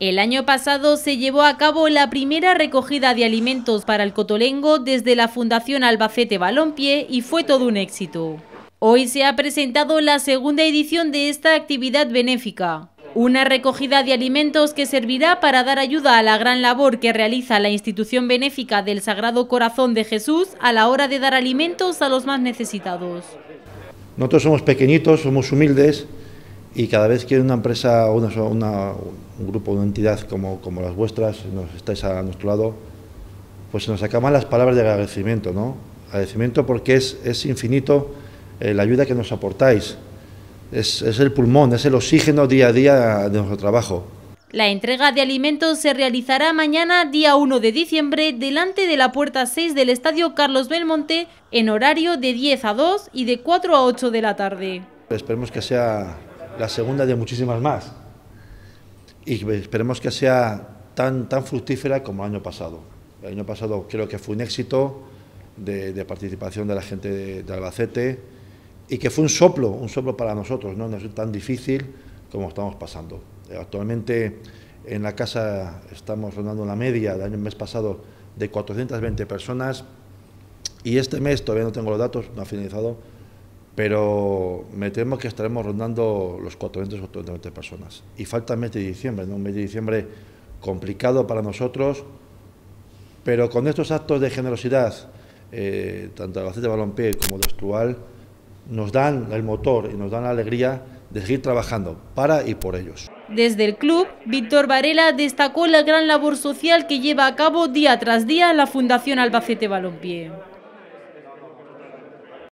El año pasado se llevó a cabo la primera recogida de alimentos para el cotolengo desde la Fundación Albacete Balompié y fue todo un éxito. Hoy se ha presentado la segunda edición de esta actividad benéfica, una recogida de alimentos que servirá para dar ayuda a la gran labor que realiza la institución benéfica del Sagrado Corazón de Jesús a la hora de dar alimentos a los más necesitados. Nosotros somos pequeñitos, somos humildes, y cada vez que una empresa o un grupo, una entidad como, como las vuestras, nos estáis a nuestro lado, pues se nos acaban las palabras de agradecimiento, ¿no? Agradecimiento porque es, es infinito eh, la ayuda que nos aportáis. Es, es el pulmón, es el oxígeno día a día de nuestro trabajo. La entrega de alimentos se realizará mañana, día 1 de diciembre, delante de la puerta 6 del Estadio Carlos Belmonte, en horario de 10 a 2 y de 4 a 8 de la tarde. Esperemos que sea la segunda de muchísimas más. Y esperemos que sea tan, tan fructífera como el año pasado. El año pasado creo que fue un éxito de, participación de la gente de, Albacete y que fue un soplo, un soplo para nosotros, no, es tan difícil como estamos pasando. Actualmente en la casa estamos rondando la media del año mes pasado de 420 personas y este mes, todavía no tengo los datos, no ha finalizado, pero me temo que estaremos rondando los 400 420 personas. Y falta el mes de diciembre, un mes de diciembre complicado para nosotros, pero con estos actos de generosidad, eh, tanto de Albacete Balompié como de Estual, nos dan el motor y nos dan la alegría de seguir trabajando para y por ellos. Desde el club, Víctor Varela destacó la gran labor social que lleva a cabo día tras día la Fundación Albacete Balompié.